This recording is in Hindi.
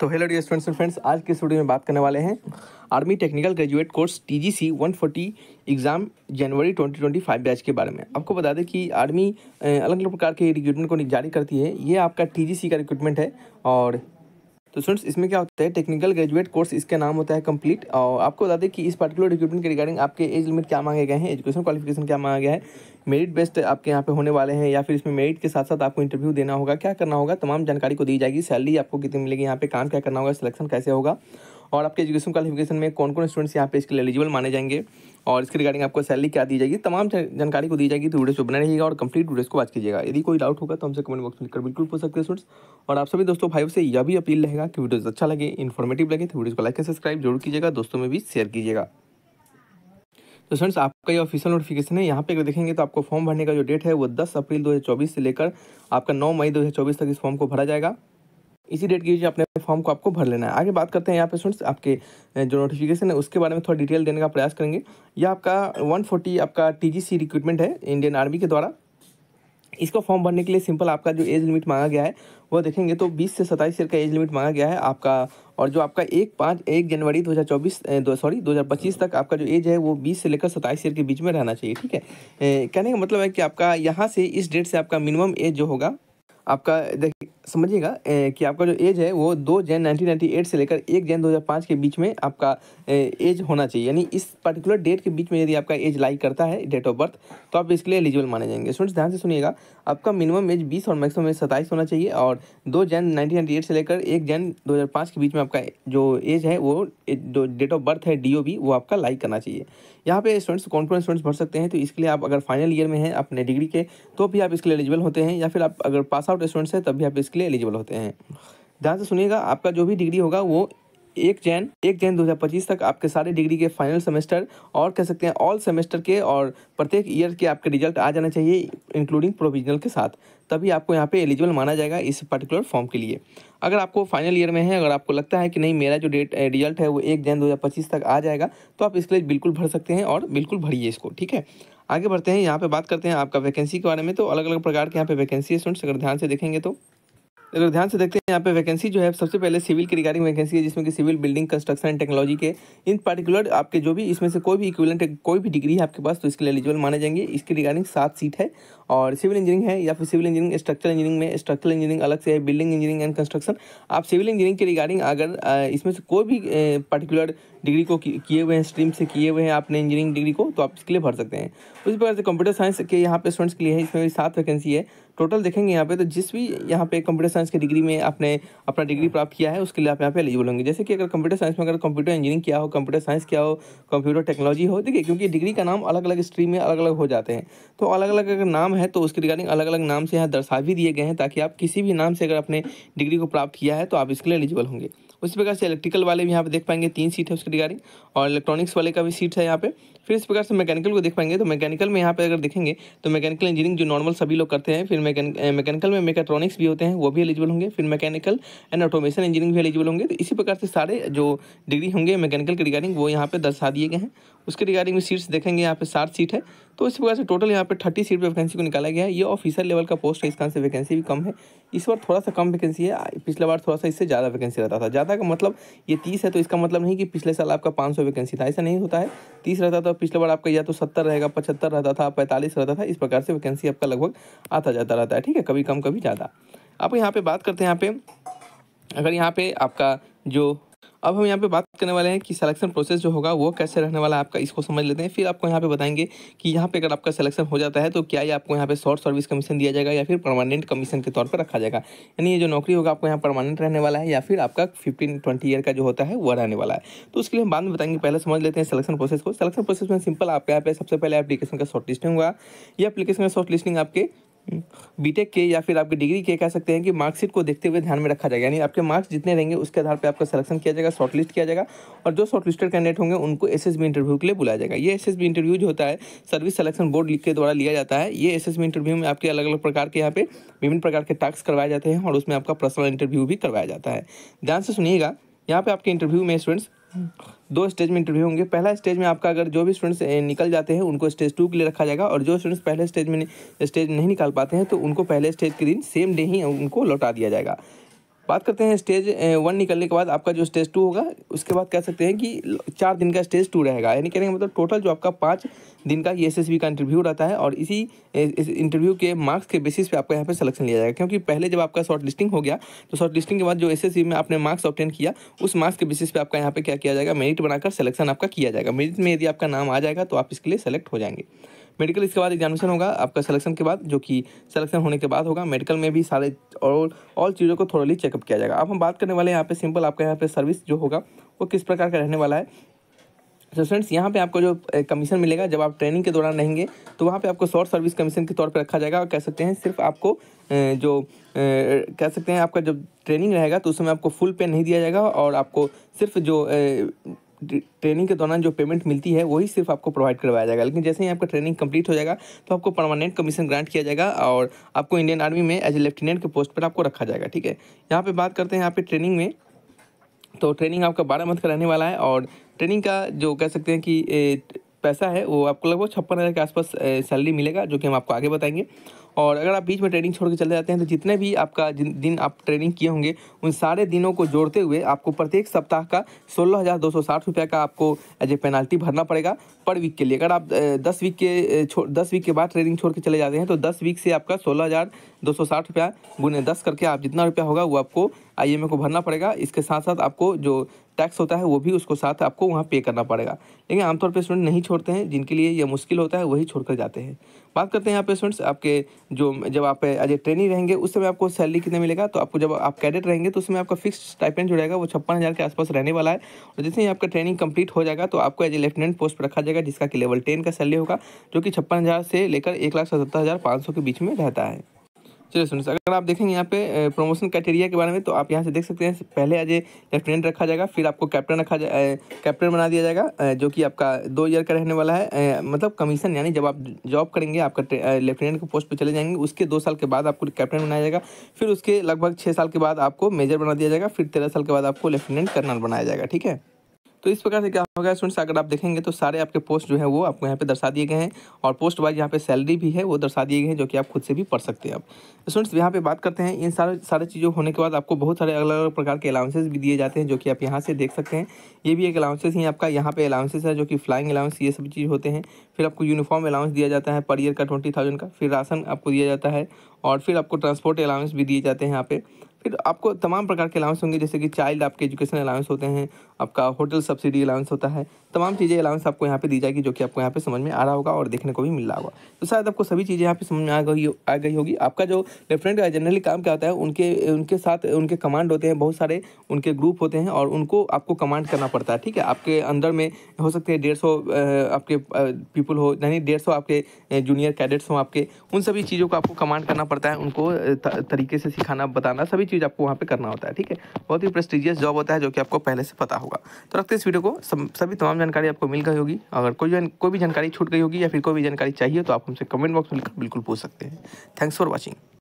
तो hello dear students and friends आज के स्टूडियो में बात करने वाले हैं army technical graduate course TGC 140 exam January 2025 batch के बारे में आपको बता दें कि आर्मी अलग अलग प्रकार के रिक्रूटमेंट को जारी करती है ये आपका टीजीसी का रिक्रूटमेंट है और तो फ्रेंड्स इसमें क्या होता है टेक्निकल ग्रेजुएट कोर्स इसका नाम होता है कंप्लीट और आपको बता दें कि इस पर्टिकुलर रिक्रूटमेंट के रिगार्डिंग आपके एज लिमिट क्या मांगे गए हैं एजुकेशन क्वालिफिकेशन क्या मांगा गया है मेरिट बेस्ड आपके यहाँ पे होने वाले हैं या फिर इसमें मेरिट के साथ साथ आपको इंटरव्यू देना होगा क्या करना होगा तमाम जानकारी को दी जाएगी सैलरी आपको कितनी मिलेगी यहाँ पे काम क्या करना होगा सिलेक्शन कैसे होगा और आपके एजुकेशन क्वालिफिकेशन में कौन कौन स्टूडेंट्स यहाँ पे इसके लिए एलिजिबल माने जाएंगे और इसके रिगार्डिंग आपको सैलरी क्या दी जाएगी तमाम जानकारी को दी जाएगी तो वीडियो को बना रहेगा और कंप्लीट वीडियो को वाच कीजिएगा यदि कोई डाउट होगा तो हमसे कमेंट बॉक्स में लिखकर बिल्कुल पूछ सकते हैं स्टूडेंट्स और आप सभी दोस्तों भाई से यह भी अपील रहेगा कि वीडियोज़ अच्छा लगे इन्फॉर्मेटिव लगे तो वीडियो को लाइक सब्सक्राइब जरूर कीजिएगा दोस्तों में भी शेयर कीजिएगा तो फ्रेंड्स आपका ये ऑफिशियल नोटिफिकेशन है यहाँ पे अगर देखेंगे तो आपको फॉर्म भरने का जो डेट है वो 10 अप्रैल 2024 से लेकर आपका 9 मई 2024 तक इस फॉर्म को भरा जाएगा इसी डेट के बीच अपने फॉर्म को आपको भर लेना है आगे बात करते हैं यहाँ पे स्टूडेंट्स आपके जो नोटिफिकेशन है उसके बारे में थोड़ा डिटेल देने का प्रयास करेंगे यह आपका 140 आपका टीजीसी रिक्रूटमेंट है इंडियन आर्मी के द्वारा इसका फॉर्म भरने के लिए सिंपल आपका जो एज लिमिट मांगा गया है वह देखेंगे तो 20 से 27 ईयर का एज लिमिट मांगा गया है आपका और जो आपका एक पाँच एक जनवरी 2024 दो सॉरी 2025 तक आपका जो एज है वो 20 से लेकर 27 ईयर के बीच में रहना चाहिए ठीक है कहने का मतलब है कि आपका यहाँ से इस डेट से आपका मिनिमम एज जो होगा आपका देखिए समझिएगा कि आपका जो एज है वो दो जैन 1998 से लेकर एक जैन 2005 के बीच में आपका एज होना चाहिए यानी इस पर्टिकुलर डेट के बीच में यदि आपका एज लाइक करता है डेट ऑफ बर्थ तो आप इसके लिए एलिजिबल माने जाएंगे स्टूडेंट्स ध्यान से सुनिएगा आपका मिनिमम एज बीस और मैक्सिमम एज सत्ताईस होना चाहिए और दो जैन नाइनटीन से लेकर एक जैन दो के बीच में आपका जो एज है वो जो डेट ऑफ बर्थ है डी वो आपका लाइक करना चाहिए यहाँ पे स्टूडेंट्स कौन कौन स्टूडेंट्स भर सकते हैं तो इसके लिए आप अगर फाइनल ईयर में हैं अपने डिग्री के तो भी आप इसके लिए एलिजिबल होते हैं या फिर आप अगर पास आउट आउट स्टूडेंट्स हैं तब भी आप इसके लिए एलिजिबल होते हैं ध्यान से सुनिएगा आपका जो भी डिग्री होगा वो एक जैन एक जैन 2025 तक आपके सारे डिग्री के फाइनल सेमेस्टर और कह सकते हैं ऑल सेमेस्टर के और प्रत्येक ईयर के आपके रिजल्ट आ जाना चाहिए इंक्लूडिंग प्रोविजनल के साथ तभी आपको यहाँ पे एलिजिबल माना जाएगा इस पर्टिकुलर फॉर्म के लिए अगर आपको फाइनल ईयर में है अगर आपको लगता है कि नहीं मेरा जो डेट रिजल्ट eh, है वो एक जैन दो तक आ जाएगा तो आप इसके लिए बिल्कुल भर सकते हैं और बिल्कुल भरिए इसको ठीक है आगे बढ़ते हैं यहाँ पे बात करते हैं आपका वैकेंसी के बारे में तो अलग अलग प्रकार के यहाँ पे वैकेंसी है स्टूडेंट्स अगर ध्यान से देखेंगे तो अगर ध्यान से देखते हैं यहाँ पे वैकेंसी जो है सबसे पहले सिविल की रिगार्डिंग वैकेंसी है जिसमें कि civil building construction and technology के इन पर्टिकुलर आपके जो भी इसमें से कोई भी इक्विलेंट कोई भी डिग्री है आपके पास तो इसके लिए एलिजिबल माने जाएंगे इसकी रिगार्डिंग सात सीट है और सिविल इंजीनियरिंग है या फिर सिविल इंजीनियरिंग स्ट्रक्चर इंजीनियरिंग में स्ट्रक्चर इंजीनियरिंग अलग से है बिल्डिंग इंजीनियरिंग एंड कंस्ट्रक्शन आप सिविल इंजीनियरिंग के रिगार्डिंग अगर इसमें से कोई भी पर्टिकुलर डिग्री को किए हुए हैं स्ट्रीम से किए हुए हैं आपने इंजीनियरिंग डिग्री को तो आप इसके लिए भर सकते हैं उसी प्रकार से कंप्यूटर साइंस के यहाँ पे स्टूडेंट्स के लिए है इसमें भी सात वैकेंसी है टोटल देखेंगे यहाँ पे तो जिस भी यहाँ पे कंप्यूटर साइंस की डिग्री में आपने अपना डिग्री प्राप्त किया है उसके लिए आप यहाँ पे एलिजिबल होंगे जैसे कि अगर कंप्यूटर साइंस में अगर कंप्यूटर इंजीनियरिंग क्या हो कंप्यूटर साइंस क्या हो कंप्यूटर टेक्नोलॉजी हो देखिए क्योंकि डिग्री का नाम अलग अलग स्ट्रीम में अलग अलग हो जाते हैं तो अलग अलग अगर नाम है तो उसके रिगार्डिंग अलग अलग नाम से यहाँ दर्शा भी दिए गए हैं ताकि आप किसी भी नाम से अगर अपने डिग्री को प्राप्त किया है तो आप इसके लिए एलिजिबल होंगे उसी प्रकार से इलेक्ट्रिकल वाले भी यहाँ पे देख पाएंगे तीन सीट है उसके रिगार्डिंग और इलेक्ट्रॉनिक्स वाले का भी सीट है यहाँ पे फिर इस प्रकार से मैकेनिकल को देख पाएंगे तो मैकेनिकल में यहाँ पर अगर देखेंगे तो मैकेनिकल इंजीनियरिंग जो नॉर्मल सभी लोग करते हैं फिर मैकेनिकल में मेकाट्रॉनिक्स भी होते हैं वो भी एलिजिबल होंगे फिर मैकेनिकल एंड ऑटोमेशन इंजीनियरिंग भी एलिजिबल होंगे तो इसी प्रकार से सारे जो डिग्री होंगे मैकेनिकल के रिगार्डिंग वो यहाँ पर दर्शा दिए गए हैं उसके रिगार्डिंग में सीट्स देखेंगे यहाँ पे सात सीट है तो इस प्रकार से टोटल यहाँ पे थर्टी सीट पे वैकेंसी को निकाला गया है ये ऑफिसर लेवल का पोस्ट है इस कारण से वैकेंसी भी कम है इस बार थोड़ा सा कम वैकेंसी है पिछले बार थोड़ा सा इससे ज़्यादा वैकेंसी रहता था ज़्यादा का मतलब ये तीस है तो इसका मतलब नहीं कि पिछले साल आपका पाँच वैकेंसी था ऐसा नहीं होता है तीस रहता तो पिछले बार आपका या तो सत्तर रहेगा पचहत्तर रहता था पैंतालीस रहता था इस प्रकार से वैकेंसी आपका लगभग आता जाता रहता है ठीक है कभी कम कभी ज़्यादा आप यहाँ पे बात करते हैं यहाँ पे अगर यहाँ पे आपका जो अब हम यहाँ पे बात करने वाले हैं कि सिलेक्शन प्रोसेस जो होगा वो कैसे रहने वाला है आपका इसको समझ लेते हैं फिर आपको यहाँ पे बताएंगे कि यहाँ पे अगर आपका सिलेक्शन हो जाता है तो क्या ये आपको यहाँ पे शॉर्ट सर्विस कमीशन दिया जाएगा या फिर परमानेंट कमीशन के तौर पर रखा जाएगा यानी ये जो नौकरी होगा आपको यहाँ परमानेंट रहने वाला है या फिर आपका फिफ्टीन ट्वेंटी ईयर का जो होता है वह रहने वाला है तो उसके लिए हम बाद में बताएंगे पहले समझ लेते हैं सिलेक्शन प्रोसेस को सिलेक्शन प्रोसेस में सिंपल आपके यहाँ पे सबसे पहले एप्लीकेशन का शॉर्ट लिस्टिंग हुआ या एप्लीकेशन का शॉर्ट लिस्टिंग आपके बीटेक के या फिर आपकी डिग्री के कह सकते हैं कि मार्कशीट को देखते हुए ध्यान में रखा जाएगा यानी आपके मार्क्स जितने रहेंगे उसके आधार पर आपका सिलेक्शन किया जाएगा शॉर्टलिस्ट किया जाएगा और जो शॉर्टलिस्टेड कैंडिडेट होंगे उनको एस इंटरव्यू के लिए बुलाया जाएगा ये एस इंटरव्यू जो होता है सर्विस सेलेक्शन बोर्ड के द्वारा लिया जाता है ये एस इंटरव्यू में आपके अलग अलग प्रकार के यहाँ पे विभिन्न प्रकार के टास्क करवाए जाते हैं और उसमें आपका पर्सनल इंटरव्यू भी करवाया जाता है ध्यान से सुनिएगा यहाँ पे आपके इंटरव्यू में स्टूडेंट्स दो स्टेज में इंटरव्यू होंगे पहला स्टेज में आपका अगर जो भी स्टूडेंट्स निकल जाते हैं उनको स्टेज टू के लिए रखा जाएगा और जो स्टूडेंट्स पहले स्टेज में स्टेज नहीं निकाल पाते हैं तो उनको पहले स्टेज के दिन सेम डे ही उनको लौटा दिया जाएगा बात करते हैं स्टेज वन निकलने के बाद आपका जो स्टेज टू होगा उसके बाद कह सकते हैं कि चार दिन का स्टेज टू रहेगा यानी कहने का मतलब टोटल जो आपका पाँच दिन का एस e एस का इंटरव्यू रहता है और इसी इस इंटरव्यू के मार्क्स के बेसिस पे आपका यहाँ पे सिलेक्शन लिया जाएगा क्योंकि पहले जब आपका शॉर्ट लिस्टिंग हो गया तो शॉर्ट लिस्टिंग के बाद जो एस e में आपने मार्क्स ऑप्टेन किया उस मार्क्स के बेसिस पर आपका यहाँ पर क्या किया जाएगा मेरिट बनाकर सिलेक्शन आपका किया जाएगा मेरिट में यदि आपका नाम आ जाएगा तो आप इसके लिए सेलेक्ट हो जाएंगे मेडिकल इसके बाद एग्जामिनेशन होगा आपका सिलेक्शन के बाद जो कि सिलेक्शन होने के बाद होगा मेडिकल में भी सारे और ऑल चीज़ों को थोड़ली चेकअप किया जाएगा अब हम बात करने वाले हैं यहाँ पे सिंपल आपका यहाँ पे सर्विस जो होगा वो किस प्रकार का रहने वाला है तो फ्रेंड्स यहाँ पे आपको जो कमीशन मिलेगा जब आप ट्रेनिंग के दौरान रहेंगे तो वहाँ पे आपको शॉर्ट सर्विस कमीशन के तौर पे रखा जाएगा और कह सकते हैं सिर्फ आपको जो कह सकते हैं आपका जब ट्रेनिंग रहेगा तो उस समय आपको फुल पे नहीं दिया जाएगा और आपको सिर्फ जो ट्रेनिंग के दौरान जो पेमेंट मिलती है वही सिर्फ आपको प्रोवाइड करवाया जाएगा लेकिन जैसे ही आपका ट्रेनिंग कंप्लीट हो जाएगा तो आपको परमानेंट कमीशन ग्रांट किया जाएगा और आपको इंडियन आर्मी में एज ए लेफ्टिनेंट के पोस्ट पर आपको रखा जाएगा ठीक है यहाँ पर बात करते हैं यहाँ पर ट्रेनिंग में तो ट्रेनिंग आपका बारह मंथ का रहने वाला है और ट्रेनिंग का जो कह सकते हैं कि पैसा है वो आपको लगभग छप्पन हज़ार के आसपास सैलरी मिलेगा जो कि हम आपको आगे बताएंगे और अगर आप बीच में ट्रेनिंग छोड़ के चले जाते हैं तो जितने भी आपका जिन दिन आप ट्रेनिंग किए होंगे उन सारे दिनों को जोड़ते हुए आपको प्रत्येक सप्ताह का सोलह हज़ार दो सौ साठ रुपये का आपको एज ए पेनाल्टी भरना पड़ेगा पर वीक के लिए अगर आप दस वीक के छोड़ दस वीक के बाद ट्रेनिंग छोड़ के चले जाते हैं तो दस वीक से आपका सोलह हज़ार दो सौ साठ रुपया गुने दस करके आप जितना रुपया होगा वो आपको आई को भरना पड़ेगा इसके साथ साथ आपको जो टैक्स होता है वो भी उसको साथ आपको वहाँ पे करना पड़ेगा लेकिन आमतौर पर स्टूडेंट नहीं छोड़ते हैं जिनके लिए यह मुश्किल होता है वही छोड़कर जाते हैं बात करते हैं यहाँ पे स्टूडेंट्स आपके जो जब आप एज ए ट्रेनिंग रहेंगे उस समय आपको सैलरी कितना मिलेगा तो आपको जब आप कैडेट रहेंगे तो उसमें आपका फिक्स टाइपेंट जो रहेगा वो छप्पन हज़ार के आसपास रहने वाला है और जैसे ही आपका ट्रेनिंग कंप्लीट हो जाएगा तो आपको एज ए लेफ्टिनेंट पोस्ट पर रखा जाएगा जिसका कि लेवल टेन का सैलरी होगा जो कि छप्पन हज़ार से लेकर एक लाख सतहत्तर हज़ार पाँच सौ के बीच में रहता है चलिए सुनिए अगर आप देखेंगे यहाँ पे प्रमोशन क्राइटेरिया के बारे में तो आप यहाँ से देख सकते हैं पहले आज लेफ्टिनेंट रखा जाएगा फिर आपको कैप्टन रखा जाए कैप्टन बना दिया जाएगा जो कि आपका दो ईयर का रहने वाला है मतलब कमीशन यानी जब आप जॉब करेंगे आपका लेफ्टिनेंट के पोस्ट पर चले जाएंगे उसके दो साल के बाद आपको कैप्टन बनाया जाएगा फिर उसके लगभग छः साल के बाद आपको मेजर बना दिया जाएगा फिर तेरह साल के बाद आपको लेफ्टिनेंट कर्नल बनाया जाएगा ठीक है तो इस प्रकार से क्या होगा स्टूडेंट्स अगर आप देखेंगे तो सारे आपके पोस्ट जो है वो आपको यहाँ पे दर्शा दिए गए हैं और पोस्ट वाइज यहाँ पे सैलरी भी है वो दर्शा दिए गए हैं जो कि आप खुद से भी पढ़ सकते हैं आप स्टूडेंट्स तो यहाँ पे बात करते हैं इन सारे सारे चीज़ों होने के बाद आपको बहुत सारे अलग अलग प्रकार के अलाउंसेज भी दिए जाते हैं जो कि आप यहाँ से देख सकते हैं ये भी एक अलाउंसेज ही आपका यहाँ पे अलाउंसेज है जो कि फ्लाइंग अलाउंस ये सभी चीज़ होते हैं फिर आपको यूनिफॉर्म अलाउंस दिया जाता है पर ईयर का ट्वेंटी थाउजेंड का फिर राशन आपको दिया जाता है और फिर आपको ट्रांसपोर्ट अलाउंस भी दिए जाते हैं यहाँ पे फिर आपको तमाम प्रकार के अलाउंस होंगे जैसे कि चाइल्ड आपके एजुकेशन अलाउंस होते हैं आपका होटल सब्सिडी अलाउंस होता है तमाम चीज़ें अलाउंस आपको यहाँ पे दी जाएगी जो कि आपको यहाँ पे समझ में आ रहा होगा और देखने को भी मिल रहा होगा तो शायद आपको सभी चीज़ें यहाँ पे समझ में आ गई आ गई होगी आपका जो लेफ्टिनेंट जनरली काम क्या होता है उनके उनके साथ उनके कमांड होते हैं बहुत सारे उनके ग्रुप होते हैं और उनको आपको कमांड करना पड़ता है ठीक है आपके अंदर में हो सकते हैं डेढ़ आपके पीपल हो यानी डेढ़ आपके जूनियर कैडेट्स हों आपके उन सभी चीज़ों को आपको कमांड करना पड़ता है उनको तरीके से सिखाना बताना सभी चीज़ आपको वहाँ पे करना होता है ठीक है बहुत ही प्रेस्टिजियस जॉब होता है जो कि आपको पहले से पता होगा तो रखते इस वीडियो को सभी तमाम जानकारी आपको मिल गई होगी अगर कोई कोई भी जानकारी छूट गई होगी या फिर कोई भी जानकारी चाहिए तो आप हमसे कमेंट बॉक्स में लिखकर बिल्कुल पूछ सकते हैं थैंक्स फॉर वॉचिंग